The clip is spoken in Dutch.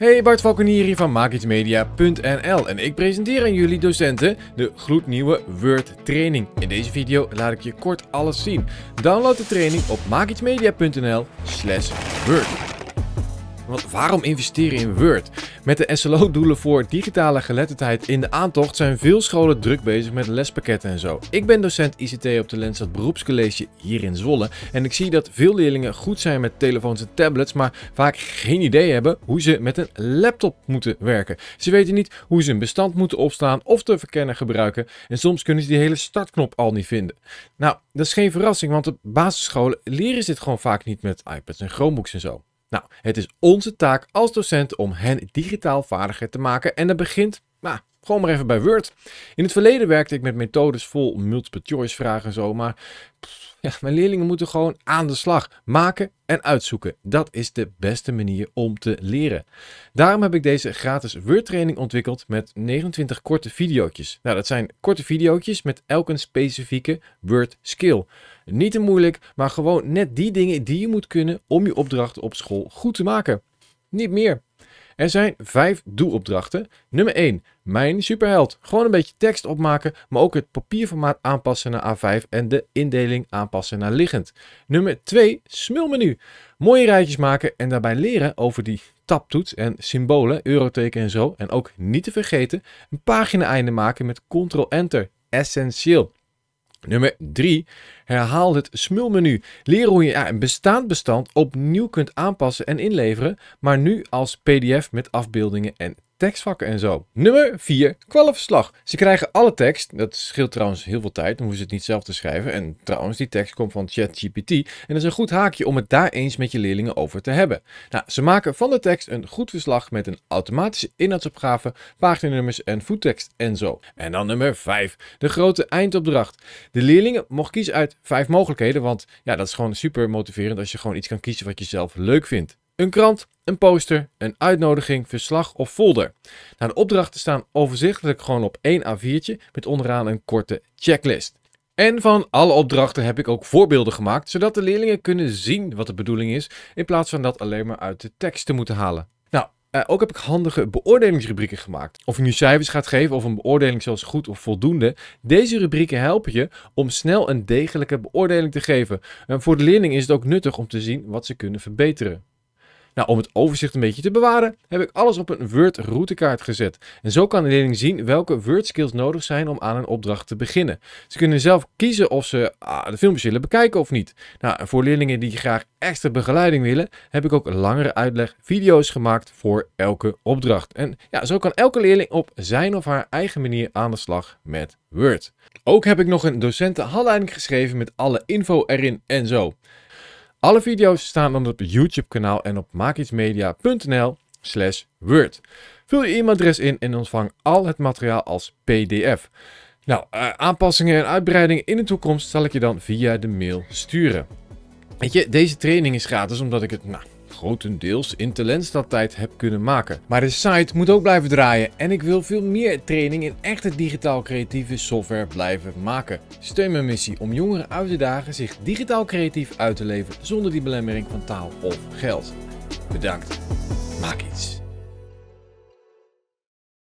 Hey, Bart Valkenier hier van MaakIetsMedia.nl en ik presenteer aan jullie docenten de gloednieuwe Word training. In deze video laat ik je kort alles zien. Download de training op maakitsmedia.nl slash Word. Want waarom investeren in Word? Met de SLO-doelen voor digitale geletterdheid in de aantocht zijn veel scholen druk bezig met lespakketten en zo. Ik ben docent ICT op de lensat Beroepscollege hier in Zwolle en ik zie dat veel leerlingen goed zijn met telefoons en tablets, maar vaak geen idee hebben hoe ze met een laptop moeten werken. Ze weten niet hoe ze een bestand moeten opslaan of te verkennen gebruiken en soms kunnen ze die hele startknop al niet vinden. Nou, dat is geen verrassing, want op basisscholen leren ze dit gewoon vaak niet met iPads en Chromebooks en zo. Nou, het is onze taak als docent om hen digitaal vaardiger te maken en dat begint nou, gewoon maar even bij Word. In het verleden werkte ik met methodes vol multiple choice vragen en zo, maar ja, mijn leerlingen moeten gewoon aan de slag. Maken en uitzoeken. Dat is de beste manier om te leren. Daarom heb ik deze gratis Word training ontwikkeld met 29 korte video's. Nou, dat zijn korte video's met elk een specifieke Word skill. Niet te moeilijk, maar gewoon net die dingen die je moet kunnen om je opdrachten op school goed te maken. Niet meer. Er zijn vijf doelopdrachten. Nummer 1. Mijn superheld. Gewoon een beetje tekst opmaken, maar ook het papierformaat aanpassen naar A5 en de indeling aanpassen naar liggend. Nummer 2. Smulmenu. Mooie rijtjes maken en daarbij leren over die tabtoets en symbolen, euroteken en zo. En ook niet te vergeten, een pagina-einde maken met Ctrl-Enter. Essentieel. Nummer 3. Herhaal het smulmenu. Leer hoe je een bestaand bestand opnieuw kunt aanpassen en inleveren, maar nu als PDF met afbeeldingen en tekstvakken en zo. Nummer 4, kwalverslag. Ze krijgen alle tekst, dat scheelt trouwens heel veel tijd, dan hoeven ze het niet zelf te schrijven. En trouwens, die tekst komt van ChatGPT en dat is een goed haakje om het daar eens met je leerlingen over te hebben. Nou, ze maken van de tekst een goed verslag met een automatische inhoudsopgave, paginanummers en voettekst en zo. En dan nummer 5, de grote eindopdracht. De leerlingen mochten kiezen uit vijf mogelijkheden, want ja, dat is gewoon super motiverend als je gewoon iets kan kiezen wat je zelf leuk vindt. Een krant, een poster, een uitnodiging, verslag of folder. Nou, de opdrachten staan overzichtelijk gewoon op één A4'tje met onderaan een korte checklist. En van alle opdrachten heb ik ook voorbeelden gemaakt, zodat de leerlingen kunnen zien wat de bedoeling is, in plaats van dat alleen maar uit de tekst te moeten halen. Nou, eh, ook heb ik handige beoordelingsrubrieken gemaakt. Of je nu cijfers gaat geven of een beoordeling zoals goed of voldoende, deze rubrieken helpen je om snel een degelijke beoordeling te geven. En voor de leerling is het ook nuttig om te zien wat ze kunnen verbeteren. Nou, om het overzicht een beetje te bewaren, heb ik alles op een Word routekaart gezet. En zo kan de leerling zien welke Word skills nodig zijn om aan een opdracht te beginnen. Ze kunnen zelf kiezen of ze ah, de filmpjes willen bekijken of niet. Nou, voor leerlingen die graag extra begeleiding willen, heb ik ook langere uitlegvideo's gemaakt voor elke opdracht. En ja, zo kan elke leerling op zijn of haar eigen manier aan de slag met Word. Ook heb ik nog een docentenhandleiding geschreven met alle info erin en zo. Alle video's staan dan op het YouTube-kanaal en op maakietsmedia.nl slash word. Vul je e-mailadres in en ontvang al het materiaal als pdf. Nou, eh, aanpassingen en uitbreidingen in de toekomst zal ik je dan via de mail sturen. Weet je, deze training is gratis omdat ik het, nou, grotendeels in talentstadtijd heb kunnen maken. Maar de site moet ook blijven draaien en ik wil veel meer training in echte digitaal creatieve software blijven maken. Steun mijn missie om jongeren uit te dagen zich digitaal creatief uit te leven zonder die belemmering van taal of geld. Bedankt. Maak iets.